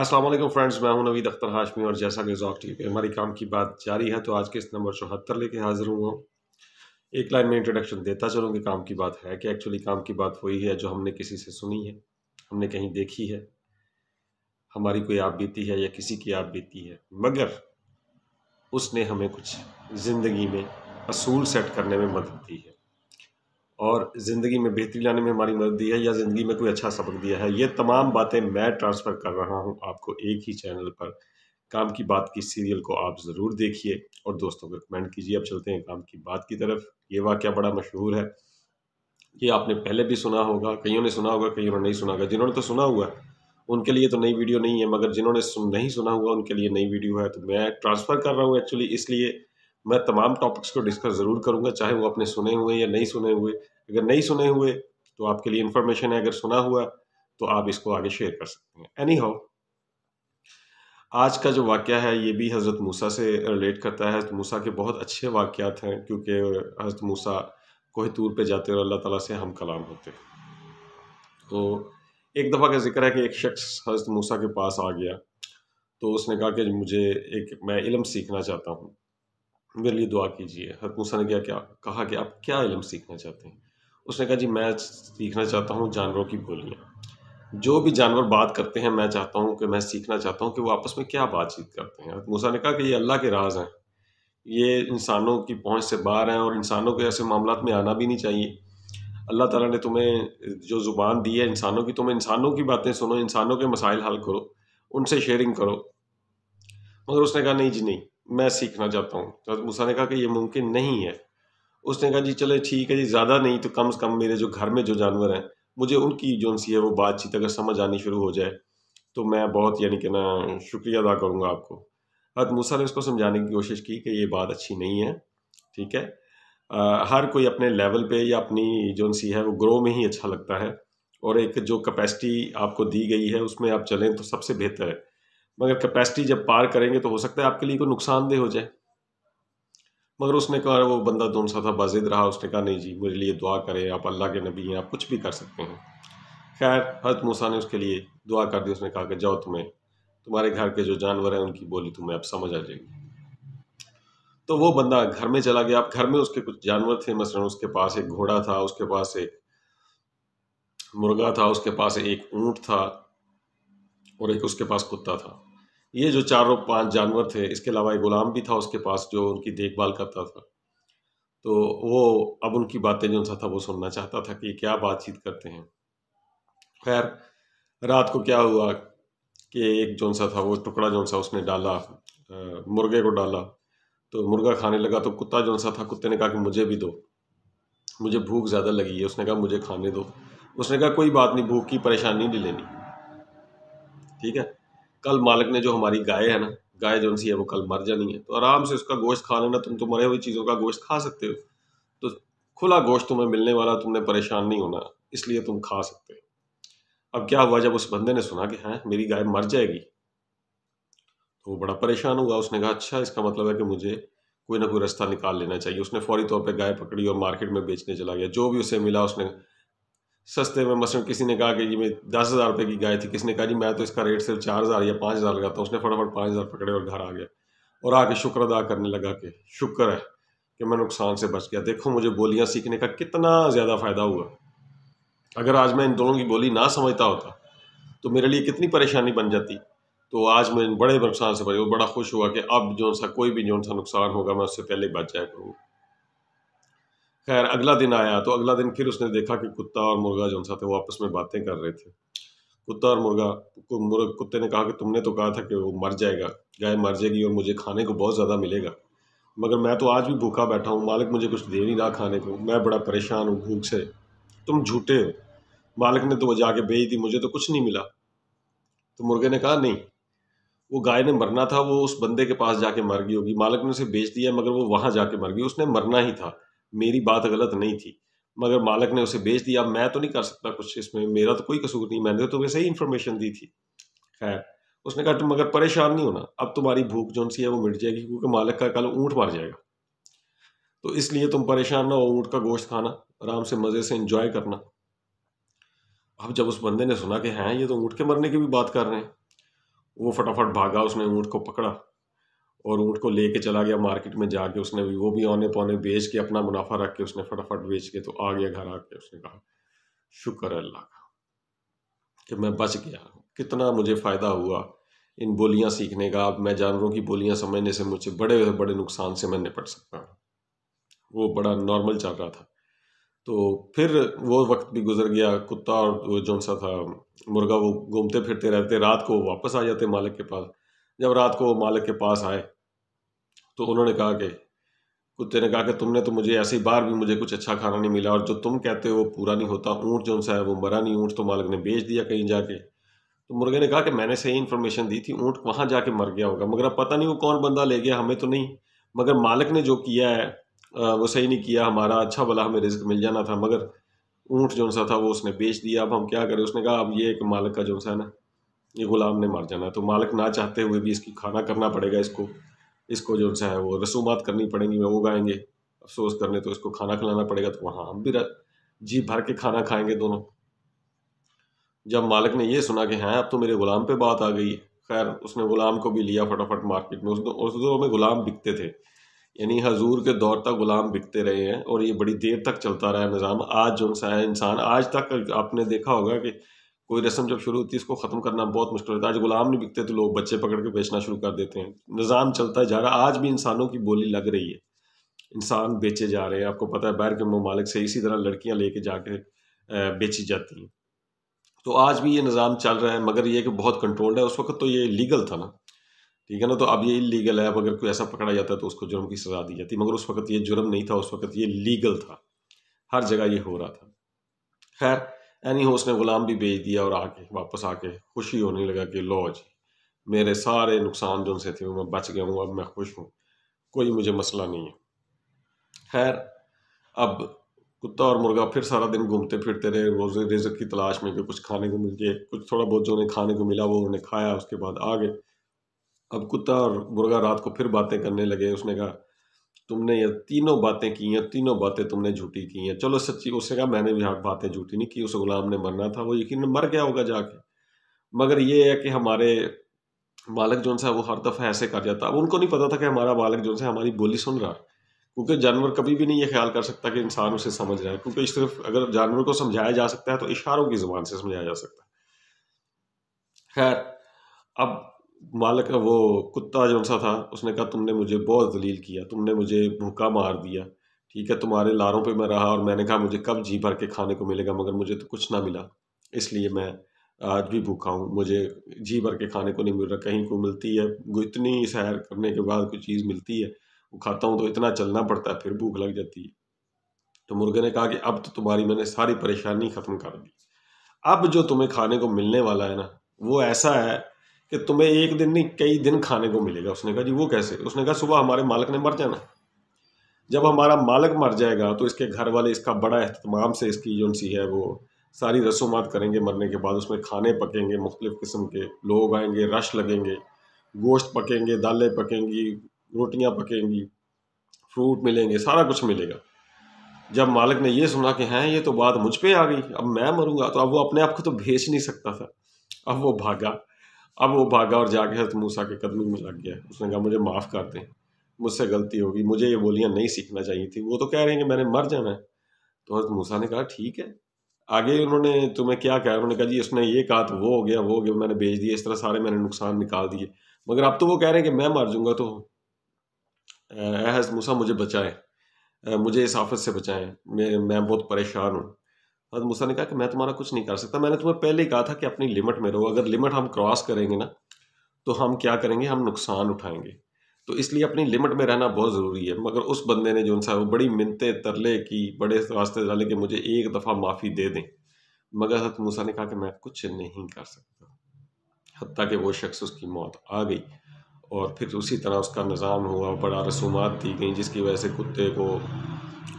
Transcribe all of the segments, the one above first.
Aslam friends मैं हूं नवीद अख्तर हाशमी और जैसा कि जॉक टी पे हमारी काम की बात जारी है तो आज के इस नंबर चौहत्तर लेके हाजिर हुआ एक लाइन में इंट्रोडक्शन देता चलूँ कि काम की बात है कि एक्चुअली काम की बात वही है जो हमने किसी से सुनी है हमने कहीं देखी है हमारी कोई आप बीती है या किसी की आप बीती है मगर उसने हमें कुछ ज़िंदगी में असूल सेट करने में मदद दी है और ज़िंदगी में बेहतरी लाने में हमारी मदद दी है या ज़िंदगी में कोई अच्छा सबक दिया है ये तमाम बातें मैं ट्रांसफ़र कर रहा हूँ आपको एक ही चैनल पर काम की बात की सीरियल को आप ज़रूर देखिए और दोस्तों को रिकमेंड कीजिए अब चलते हैं काम की बात की तरफ ये वाक्य बड़ा मशहूर है ये आपने पहले भी सुना होगा कईयों ने सुना होगा कईयों ने नहीं सुना होगा जिन्होंने तो सुना हुआ है उनके लिए तो नई वीडियो नहीं है मगर जिन्होंने सुन नहीं सुना हुआ उनके लिए नई वीडियो है तो मैं ट्रांसफ़र कर रहा हूँ एक्चुअली इसलिए मैं तमाम टॉपिक्स को डिस्कस ज़रूर करूंगा चाहे वो अपने सुने हुए या नहीं सुने हुए अगर नहीं सुने हुए तो आपके लिए इन्फॉर्मेशन है अगर सुना हुआ तो आप इसको आगे शेयर कर सकते हैं एनी हाउ आज का जो वाक्य है ये भी हज़रत मूसा से रिलेट करता है हज़रत मूसा के बहुत अच्छे वाक़ात हैं क्योंकि हज़रत मूसा तूर पे जाते और अल्लाह ताला से हम कलाम होते तो एक दफ़ा का जिक्र है कि एक शख्स हज़रत मूसा के पास आ गया तो उसने कहा कि मुझे एक मैं इलम सीखना चाहता हूँ मेरे लिए दुआ कीजिए हरकूसा ने क्या क्या कहा कि आप क्या इलम सीखना चाहते हैं उसने कहा जी मैं सीखना चाहता हूँ जानवरों की बोलियाँ जो भी जानवर बात करते हैं मैं चाहता हूँ कि मैं सीखना चाहता हूँ कि वो आपस में क्या बातचीत करते हैं मूसा ने कहा कि ये अल्लाह के राज हैं ये इंसानों की पहुँच से बाहर हैं और इंसानों के ऐसे मामला में आना भी नहीं चाहिए अल्लाह ताला ने तुम्हें जो ज़ुबान दी है इंसानों की तुम इंसानों की बातें सुनो इंसानों के मसाइल हल करो उनसे शेयरिंग करो मगर उसने कहा नहीं जी नहीं मैं सीखना चाहता हूँ तो मूसा ने कहा कि ये मुमकिन नहीं है उसने कहा जी चले ठीक है जी ज़्यादा नहीं तो कम से कम मेरे जो घर में जो जानवर हैं मुझे उनकी जो सी है वो बातचीत अगर समझ आनी शुरू हो जाए तो मैं बहुत यानी कि ना शुक्रिया अदा करूँगा आपको हजरत मूसा ने उसको समझाने की कोशिश की कि ये बात अच्छी नहीं है ठीक है आ, हर कोई अपने लेवल पे या अपनी जो सी है वो ग्रो में ही अच्छा लगता है और एक जो कैपेसिटी आपको दी गई है उसमें आप चलें तो सबसे बेहतर है मगर कैपेसिटी जब पार करेंगे तो हो सकता है आपके लिए कोई नुकसानदेह हो जाए मगर उसने कहा वो बंदा दोनों सा था बाजिद रहा उसने कहा नहीं जी मेरे लिए दुआ करें आप अल्लाह के नबी हैं आप कुछ भी कर सकते हैं खैर हजरत मूसा ने उसके लिए दुआ कर दी उसने कहा कि जाओ तुम्हें तुम्हारे घर के जो जानवर हैं उनकी बोली तुम्हें अब समझ आ जाएगी तो वो बंदा घर में चला गया अब घर में उसके कुछ जानवर थे मसलन उसके पास एक घोड़ा था उसके पास एक मुर्गा था उसके पास एक ऊँट था और एक उसके पास कुत्ता था ये जो चारों पांच जानवर थे इसके अलावा एक गुलाम भी था उसके पास जो उनकी देखभाल करता था तो वो अब उनकी बातें जो उनसा था वो सुनना चाहता था कि क्या बातचीत करते हैं खैर रात को क्या हुआ कि एक जो सा था वो टुकड़ा जो सा उसने डाला मुर्गे को डाला तो मुर्गा खाने लगा तो कुत्ता जो सा था कुत्ते ने कहा कि मुझे भी दो मुझे भूख ज़्यादा लगी है उसने कहा मुझे खाने दो उसने कहा कोई बात नहीं भूख की परेशानी नहीं लेनी ठीक है कल मालिक ने जो हमारी गाय है ना गाय जो है वो कल मर जानी है तो आराम से उसका गोश्त खा लेना तुम तो मरे हुई चीज़ों का गोश्त खा सकते हो तो खुला गोश्त तुम्हें मिलने वाला तुमने परेशान नहीं होना इसलिए तुम खा सकते हो अब क्या हुआ जब उस बंदे ने सुना कि हैं हाँ, मेरी गाय मर जाएगी तो वो बड़ा परेशान हुआ उसने कहा अच्छा इसका मतलब है कि मुझे कोई ना कोई रास्ता निकाल लेना चाहिए उसने फौरी तौर पर गाय पकड़ी और मार्केट में बेचने चला गया जो भी उसे मिला उसने सस्ते में मसलन किसी ने कहा कि जी मैं दस हज़ार रुपये की गाय थी किसी ने कहा जी मैं तो इसका रेट सिर्फ चार हज़ार या पाँच हज़ार लगाता था उसने फटाफट पाँच हज़ार पकड़े और घर आ गया और आके शुक्र अदा करने लगा कि शुक्र है कि मैं नुकसान से बच गया देखो मुझे बोलियाँ सीखने का कितना ज़्यादा फ़ायदा हुआ अगर आज मैं इन दोनों की बोली ना समझता होता तो मेरे लिए कितनी परेशानी बन जाती तो आज मैं बड़े नुकसान से बच गया बड़ा खुश हुआ कि अब जो सा कोई भी जो सा नुकसान होगा मैं उससे पहले बच जाया करूँगा खैर अगला दिन आया तो अगला दिन फिर उसने देखा कि कुत्ता और मुर्गा जो सा थे वो आपस में बातें कर रहे थे कुत्ता और मुर्गा मुर्ग कुत्ते ने कहा कि तुमने तो कहा था कि वो मर जाएगा गाय मर जाएगी और मुझे खाने को बहुत ज़्यादा मिलेगा मगर मैं तो आज भी भूखा बैठा हूँ मालिक मुझे कुछ दे नहीं रहा खाने को मैं बड़ा परेशान हूँ भूख से तुम झूठे हो मालिक ने तो वो जाके बेच दी मुझे तो कुछ नहीं मिला तो मुर्गे ने कहा नहीं वो गाय ने मरना था वो उस बंदे के पास जाके मर गई होगी मालिक ने उसे बेच दिया मगर वो वहाँ जाके मर गई उसने मरना ही था मेरी बात गलत नहीं थी मगर मालक ने उसे बेच दिया मैं तो नहीं कर सकता कुछ इसमें मेरा तो कोई कसूर नहीं मैंने तो तुम्हें सही इन्फॉर्मेशन दी थी खैर उसने कहा तुम मगर परेशान नहीं होना अब तुम्हारी भूख जो सी है वो मिट जाएगी क्योंकि मालक का कल ऊँट मर जाएगा तो इसलिए तुम परेशान ना हो ऊँट का गोश्त खाना आराम से मज़े से इंजॉय करना अब जब उस बंदे ने सुना कि हैं ये तो ऊँट के मरने की भी बात कर रहे हैं वो फटाफट भागा उसने ऊँट को पकड़ा और ऊँट को लेके चला गया मार्केट में जाके उसने भी वो भी औने पौने बेच के अपना मुनाफा रख के उसने फटाफट बेच के तो आ गया घर आके उसने कहा शुक्र है अल्लाह का कि मैं बच गया कितना मुझे फ़ायदा हुआ इन बोलियां सीखने का अब मैं जानवरों की बोलियां समझने से मुझे बड़े बड़े नुकसान से मैं निपट सकता हूँ वो बड़ा नॉर्मल चल रहा था तो फिर वो वक्त भी गुजर गया कुत्ता और वो सा था मुर्गा वो घूमते फिरते रहते रात को वापस आ जाते मालिक के पास जब रात को वो मालिक के पास आए तो उन्होंने कहा कि कुत्ते ने कहा कि तुमने तो मुझे ऐसी बार भी मुझे कुछ अच्छा खाना नहीं मिला और जो तुम कहते हो वो पूरा नहीं होता ऊँट जो सा है वो मरा नहीं ऊँट तो मालिक ने बेच दिया कहीं जाके तो मुर्गे ने कहा कि मैंने सही इन्फॉर्मेशन दी थी ऊँट वहाँ जाके मर गया होगा मगर अब पता नहीं वो कौन बंदा ले गया हमें तो नहीं मगर मालिक ने जो किया है वो सही नहीं किया हमारा अच्छा भला हमें रिस्क मिल जाना था मगर ऊँट जो सा था वो उसने बेच दिया अब हम क्या करें उसने कहा अब ये एक मालिक का जो सा है ना ये गुलाम ने मर जाना है तो मालिक ना चाहते हुए भी इसकी खाना करना पड़ेगा इसको इसको जो सा है वो रसूमात करनी पड़ेंगी वो गाएंगे अफसोस करने तो इसको खाना खिलाना पड़ेगा तो वहाँ हम भी जी भर के खाना खाएंगे दोनों जब मालिक ने ये सुना कि हाँ अब तो मेरे ग़ुलाम पे बात आ गई है खैर उसने ग़ुलाम को भी लिया फटाफट मार्केट में उस दौर उस में ग़ुलाम बिकते थे यानी हजूर के दौर तक ग़ुलाम बिकते रहे हैं और ये बड़ी देर तक चलता रहा निज़ाम आज जो सा है इंसान आज तक आपने देखा होगा कि कोई रस्म जब शुरू होती है इसको ख़त्म करना बहुत मुश्किल होता है आज गुलाम नहीं बिकते तो लोग बच्चे पकड़ के बेचना शुरू कर देते हैं निज़ाम चलता है जा रहा आज भी इंसानों की बोली लग रही है इंसान बेचे जा रहे हैं आपको पता है बाहर के ममालिक से इसी तरह लड़कियाँ लेके जाके बेची जाती हैं तो आज भी ये निज़ाम चल रहा है मगर ये कि बहुत कंट्रोल्ड है उस वक्त तो ये लीगल था ना ठीक है ना तो अब ये इलीगल है अब अगर कोई ऐसा पकड़ा जाता है तो उसको जुर्म की सज़ा दी जाती मगर उस वक्त ये जुर्म नहीं था उस वक्त ये लीगल था हर जगह ये हो रहा था खैर एनी हो उसने ग़ुलाम भी बेच दिया और आके वापस आके खुशी होने लगा कि लो जी मेरे सारे नुकसान जो उनसे थे मैं बच गया हूँ अब मैं खुश हूँ कोई मुझे मसला नहीं है खैर अब कुत्ता और मुर्गा फिर सारा दिन घूमते फिरते रहे रोज़ रिजक की तलाश में कि कुछ खाने को मिल जाए कुछ थोड़ा बहुत जो उन्हें खाने को मिला वो उन्हें खाया उसके बाद आ गए अब कुत्ता और मुर्गा रात को फिर बातें करने लगे उसने कहा तुमने ये तीनों बातें की हैं तीनों बातें तुमने झूठी की हैं चलो सच्ची उसने कहा मैंने भी हाँ बातें झूठी नहीं की उस गुलाम ने मरना था वो यकीन मर गया होगा जाके मगर ये है कि हमारे मालिक जो है वो हर दफ़ा ऐसे कर जाता अब उनको नहीं पता था कि हमारा मालिक जो है हमारी बोली सुन रहा है क्योंकि जानवर कभी भी नहीं ये ख्याल कर सकता कि इंसान उसे समझ रहा है क्योंकि सिर्फ अगर जानवर को समझाया जा सकता है तो इशारों की ज़ुबान से समझाया जा सकता है खैर अब मालक वो कुत्ता जो सा था उसने कहा तुमने मुझे बहुत जलील किया तुमने मुझे भूखा मार दिया ठीक है तुम्हारे लारों पे मैं रहा और मैंने कहा मुझे कब जी भर के खाने को मिलेगा मगर मुझे तो कुछ ना मिला इसलिए मैं आज भी भूखा हूँ मुझे जी भर के खाने को नहीं मिल रहा कहीं को मिलती है इतनी सैर करने के बाद कोई चीज़ मिलती है वो खाता हूँ तो इतना चलना पड़ता है फिर भूख लग जाती है तो मुर्गे ने कहा कि अब तो तुम्हारी मैंने सारी परेशानी ख़त्म कर दी अब जो तुम्हें खाने को मिलने वाला है ना वो ऐसा है कि तुम्हें एक दिन नहीं कई दिन खाने को मिलेगा उसने कहा जी वो कैसे उसने कहा सुबह हमारे मालक ने मर जाना जब हमारा मालक मर जाएगा तो इसके घर वाले इसका बड़ा अहतमाम से इसकी जो सी है वो सारी रसूमात करेंगे मरने के बाद उसमें खाने पकेंगे मुख्तलिफ़ किस्म के लोग आएंगे रश लगेंगे गोश्त पकेंगे दालें पकेंगी रोटियां पकेंगी फ्रूट मिलेंगे सारा कुछ मिलेगा जब मालिक ने ये सुना कि हैं ये तो बात मुझ पर आ गई अब मैं मरूंगा तो अब वो अपने आप को तो भेज नहीं सकता था अब वो भागा अब वो भागा और जाके हजरत मूसा के कदमी में लग गया उसने कहा मुझे माफ़ कर दें मुझसे गलती होगी मुझे ये बोलियाँ नहीं सीखना चाहिए थी वो तो कह रहे हैं कि मैंने मर जाना है तो हजरत मूसा ने कहा ठीक है आगे उन्होंने तुम्हें क्या कहा उन्होंने कहा जी उसने ये कहा तो वो हो गया वो हो गया मैंने भेज दिया इस तरह सारे मैंने नुकसान निकाल दिए मगर अब तो वो कह रहे हैं कि मैं मर जाऊँगा तो हजरत मूसा मुझे बचाएं मुझे इस आफत से बचाएं मैं मैं बहुत परेशान हूँ हजरत मूसा ने कहा कि मैं तुम्हारा कुछ नहीं कर सकता मैंने तुम्हें पहले ही कहा था कि अपनी लिमिट में रहो अगर लिमिट हम क्रॉस करेंगे ना तो हम क्या करेंगे हम नुकसान उठाएंगे तो इसलिए अपनी लिमिट में रहना बहुत ज़रूरी है मगर उस बंदे ने जो उन वो बड़ी मिनते तरले की बड़े रास्ते डाले कि मुझे एक दफ़ा माफ़ी दे दें मगर हजरत मूसा ने कहा कि मैं कुछ नहीं कर सकता हती कि वो शख्स उसकी मौत आ गई और फिर उसी तरह उसका निज़ाम हुआ बड़ा रसूमात दी गई जिसकी वजह से कुत्ते को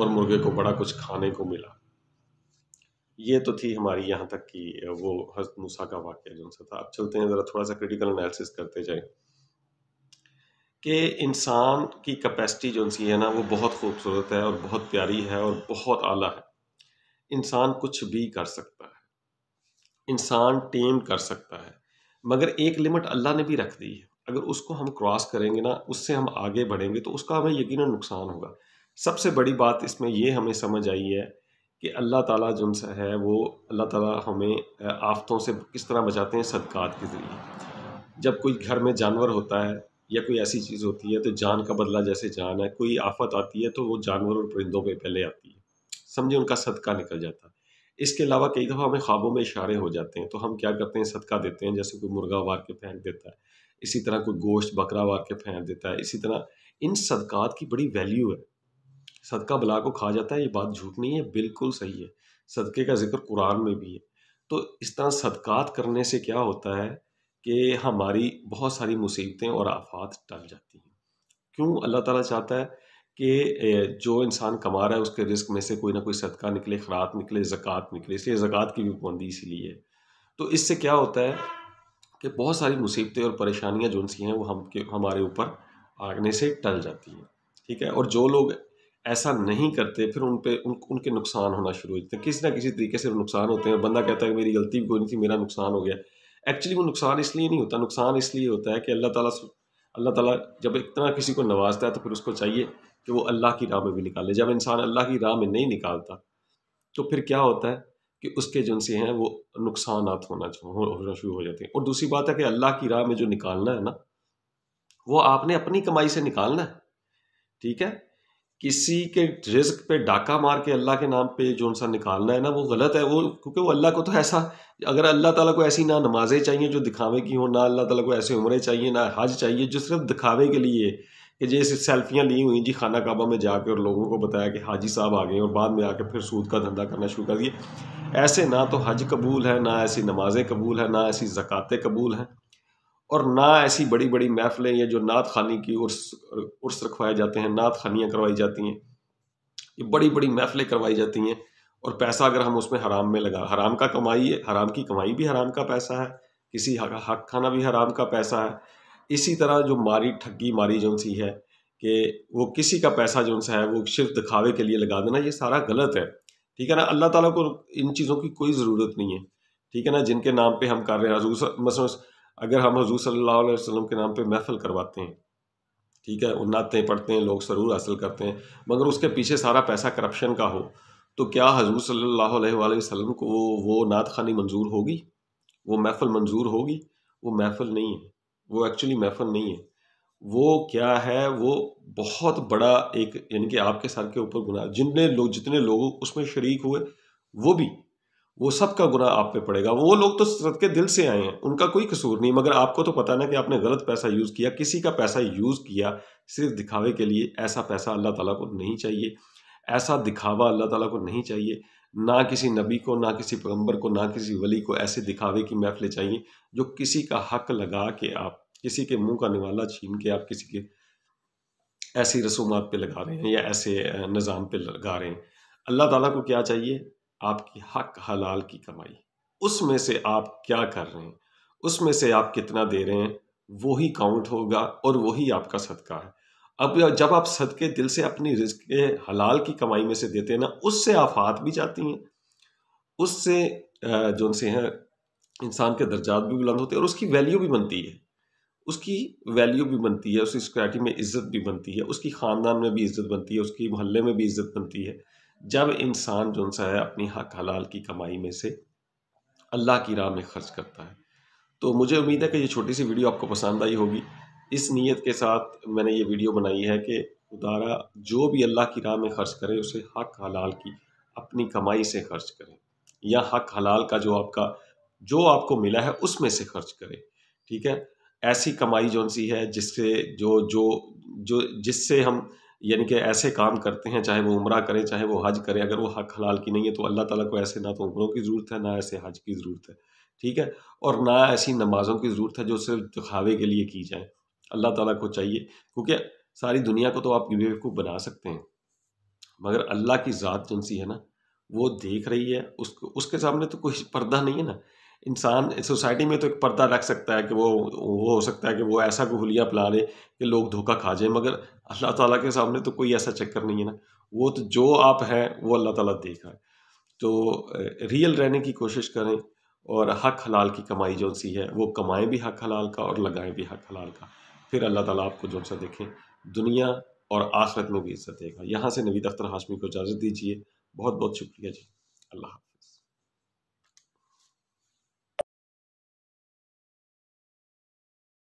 और मुर्गे को बड़ा कुछ खाने को मिला ये तो थी हमारी यहाँ तक की वो हजरत मूसा का वाक्य जो सा था अब चलते हैं ज़रा थोड़ा सा क्रिटिकल एनालिसिस करते जाए कि इंसान की कैपेसिटी जो उनकी है ना वो बहुत खूबसूरत है और बहुत प्यारी है और बहुत आला है इंसान कुछ भी कर सकता है इंसान टेम कर सकता है मगर एक लिमिट अल्लाह ने भी रख दी है अगर उसको हम क्रॉस करेंगे ना उससे हम आगे बढ़ेंगे तो उसका हमें यकीन नुकसान होगा सबसे बड़ी बात इसमें यह हमें समझ आई है कि अल्लाह ताला जो सा है वो अल्लाह ताला हमें आफ़तों से किस तरह बचाते हैं सदक़ात के ज़रिए जब कोई घर में जानवर होता है या कोई ऐसी चीज़ होती है तो जान का बदला जैसे जान है कोई आफत आती है तो वो जानवर और परिंदों पे पहले आती है समझे उनका सदका निकल जाता है इसके अलावा कई दफ़ा हमें ख्वाबों में इशारे हो जाते हैं तो हम क्या करते हैं सदका देते हैं जैसे कोई मुर्गा वार के फेंक देता है इसी तरह कोई गोश्त बकरा वार के फेंक देता है इसी तरह इन सदक़ात की बड़ी वैल्यू है सदका बला को खा जाता है ये बात झूठ नहीं है बिल्कुल सही है सदक़े का जिक्र कुरान में भी है तो इस तरह सदक़ात करने से क्या होता है कि हमारी बहुत सारी मुसीबतें और आफात टल जाती हैं क्यों अल्लाह ताला चाहता है कि जो इंसान कमा रहा है उसके रिस्क में से कोई ना कोई सदका निकले खरात निकले ज़क़़त निकले इसलिए ज़क़़त की भी पाबंदी इसीलिए है तो इससे क्या होता है कि बहुत सारी मुसीबतें और परेशानियां जो उनकी हैं वो हम के हमारे ऊपर आगने से टल जाती हैं ठीक है और जो लोग ऐसा नहीं करते फिर उन पर उन उनके नुकसान होना शुरू हो जाते हैं किसी ना किसी तरीके से नुकसान होते हैं बंदा कहता है कि मेरी गलती भी कोई नहीं थी मेरा नुकसान हो गया एक्चुअली वो नुकसान इसलिए नहीं होता नुकसान इसलिए होता है कि अल्लाह ताला अल्लाह ताला जब इतना किसी को नवाजता है तो फिर उसको चाहिए कि वो अल्लाह की राह में भी निकाले जब इंसान अल्लाह की राह में नहीं निकालता तो फिर क्या होता है कि उसके जो से हैं वो नुकसान होना होना शुरू हो जाते हैं और दूसरी बात है कि अल्लाह की राह में जो निकालना है ना वो आपने अपनी कमाई से निकालना है ठीक है किसी के रिस्क पे डाका मार के अल्लाह के नाम पे जो सा निकालना है ना वो गलत है वो क्योंकि वो अल्लाह को तो ऐसा अगर अल्लाह ताला को ऐसी ना नमाजें चाहिए जो दिखावे की हो ना अल्लाह ताला को ऐसे उम्रें चाहिए ना हज चाहिए जो सिर्फ दिखावे के लिए कि जैसे सेल्फियाँ ली हुई जी खाना काबा में जाकर और लोगों को बताया कि हाजी साहब आ गए और बाद में आकर फिर सूद का धंधा करना शुरू कर दिए ऐसे ना तो हज कबूल है ना ऐसी नमाजें कबूल है ना ऐसी ज़क़ातें कबूल हैं और ना ऐसी बड़ी बड़ी महफिलें या जो नात खानी की उर्स उर्स रखवाए जाते हैं नात खानियाँ करवाई जाती हैं ये बड़ी बड़ी महफिलें करवाई जाती हैं और पैसा अगर हम उसमें हराम में लगा हराम का कमाई है हराम की कमाई भी हराम का पैसा है किसी हक हक खाना भी हराम का पैसा है इसी तरह जो मारी ठगी मारी जो सी है कि वो किसी का पैसा जो सा है वो सिर्फ दिखावे के लिए लगा देना ये सारा गलत है ठीक है ना अल्लाह ताला को इन चीज़ों की कोई ज़रूरत नहीं है ठीक है ना जिनके नाम पे हम कर रहे हैं मसलन अगर हम हजूर सल्ला अलैहि के नाम पर महफल करवाते हैं ठीक है हैं पढ़ते हैं लोग सरूर हासिल करते हैं मगर उसके पीछे सारा पैसा करप्शन का हो तो क्या हजूर सल्ला वसलम को वो वो नात खानी मंजूर होगी वो महफल मंजूर होगी वो महफल नहीं है वो एक्चुअली महफल नहीं है वो क्या है वो बहुत बड़ा एक यानी कि आपके सर के ऊपर गुनाह जिनने लोग जितने लोग उसमें शरीक हुए वो भी वो सब का गुना आप पे पड़ेगा वो लोग तो सदके दिल से आए हैं उनका कोई कसूर नहीं मगर आपको तो पता ना कि आपने गलत पैसा यूज़ किया किसी का पैसा यूज़ किया सिर्फ दिखावे के लिए ऐसा पैसा अल्लाह ताला को नहीं चाहिए ऐसा दिखावा अल्लाह ताला को नहीं चाहिए ना किसी नबी को ना किसी पैगम्बर को ना किसी वली को ऐसे दिखावे की महफिलें चाहिए जो किसी का हक लगा के आप किसी के मुँह का निवाला छीन के आप किसी के ऐसी रसूमात पर लगा रहे हैं या ऐसे निज़ाम पर लगा रहे हैं अल्लाह ताला को क्या चाहिए आपकी हक हलाल की कमाई उसमें से आप क्या कर रहे हैं उसमें से आप कितना दे रहे हैं वही काउंट होगा और वही आपका सदका है अब जब आप सदके दिल से अपनी रिज के हलाल की कमाई में से देते हैं ना उससे आफात भी जाती हैं उससे जो से हैं इंसान के दर्जात भी बुलंद होते हैं और उसकी वैल्यू भी बनती है उसकी वैल्यू भी बनती है उसकी सोसाइटी में इज्जत भी बनती है उसकी ख़ानदान में भी इज्जत बनती है उसकी मोहल्ले में भी इज्जत बनती है जब इंसान जो सा है अपनी हक हलाल की कमाई में से अल्लाह की राह में खर्च करता है तो मुझे उम्मीद है कि ये छोटी सी वीडियो आपको पसंद आई होगी इस नीयत के साथ मैंने ये वीडियो बनाई है कि उदारा जो भी अल्लाह की राह में खर्च करे उसे हक हलाल की अपनी कमाई से खर्च करें या हक हलाल का जो आपका जो आपको मिला है उसमें से खर्च करें ठीक है ऐसी कमाई जो सी है जिससे जो जो जो जिससे हम यानी कि ऐसे काम करते हैं चाहे वो उम्र करें चाहे वो हज करें अगर वो हक हलाल की नहीं है तो अल्लाह ताला को ऐसे ना तो उम्रों की ज़रूरत है ना ऐसे हज की ज़रूरत है ठीक है और ना ऐसी नमाज़ों की ज़रूरत है जो सिर्फ दिखावे के लिए की जाए अल्लाह ताला को चाहिए क्योंकि सारी दुनिया को तो आप बेवकूफ़ बना सकते हैं मगर अल्लाह की ज़ात जनसी है ना वो देख रही है उसको उसके सामने तो कोई पर्दा नहीं है ना इंसान सोसाइटी में तो एक पर्दा रख सकता है कि वो वो हो सकता है कि वो ऐसा को हुलिया अपना ले कि लोग धोखा खा जाए मगर अल्लाह ताला के सामने तो कोई ऐसा चक्कर नहीं है ना वो तो जो आप हैं वो अल्लाह ताला देख रहा है तो रियल रहने की कोशिश करें और हक हलाल की कमाई जो सी है वो कमाएँ भी हक हलाल का और लगाएँ भी हक हलाल का फिर अल्लाह ताला आपको जो सा देखें दुनिया और आखिरत में भी इज्जत देगा यहाँ से नवीद अख्तर हाशमी को इजाज़त दीजिए बहुत बहुत शुक्रिया जी अल्लाह